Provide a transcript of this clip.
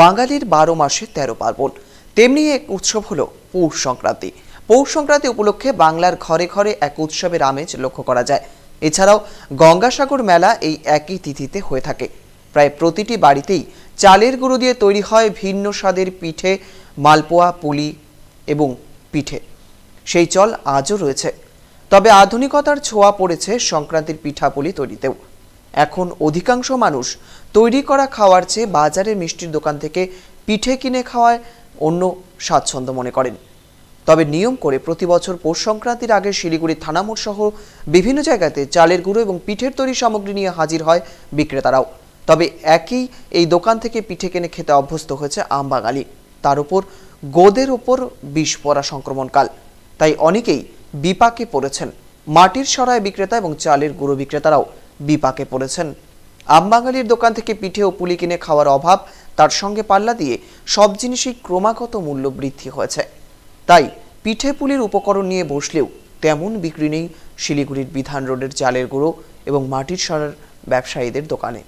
বাঙালির বারো মাসে তেরো পার্বণ তেমনি এক উৎসব হল পৌষ সংক্রান্তি পৌষ সংক্রান্তি উপলক্ষে বাংলার ঘরে ঘরে এক উৎসবের আমেজ লক্ষ্য করা যায় এছাড়াও গঙ্গাসাগর মেলা এই একই তিথিতে হয়ে থাকে প্রায় প্রতিটি বাড়িতেই চালের গুঁড়ো দিয়ে তৈরি হয় ভিন্ন স্বাদের পিঠে মালপোয়া পুলি এবং পিঠে সেই চল আজও রয়েছে তবে আধুনিকতার ছোঁয়া পড়েছে সংক্রান্তির পিঠাপুলি তৈরিতেও এখন অধিকাংশ মানুষ তৈরি করা খাওয়ার চেয়ে বাজারের মিষ্টির দোকান থেকে পিঠে কিনে খাওয়ায় অন্য স্বাচ্ছন্দ্য মনে করেন তবে নিয়ম করে প্রতি বছর পৌষ সংক্রান্তির আগে শিলিগুড়ি থানামোড় সহ বিভিন্ন জায়গাতে চালের গুঁড়ো এবং পিঠের তৈরি সামগ্রী নিয়ে হাজির হয় বিক্রেতারাও তবে একই এই দোকান থেকে পিঠে কিনে খেতে অভ্যস্ত হয়েছে আমবাগালি তার উপর গোদের ওপর বিষ পড়া সংক্রমণকাল তাই অনেকেই বিপাকে পড়েছেন মাটির সরায় বিক্রেতা এবং চালের গুঁড়ো বিক্রেতারাও বিপাকে পড়েছেন আমবাঙালির দোকান থেকে পিঠে ও পুলি কিনে খাওয়ার অভাব তার সঙ্গে পাল্লা দিয়ে সব জিনিসই ক্রমাগত মূল্য বৃদ্ধি হয়েছে তাই পিঠে পুলির উপকরণ নিয়ে বসলেও তেমন বিক্রি নেই শিলিগুড়ির বিধান রোডের চালের গুঁড়ো এবং মাটির সরার ব্যবসায়ীদের দোকানে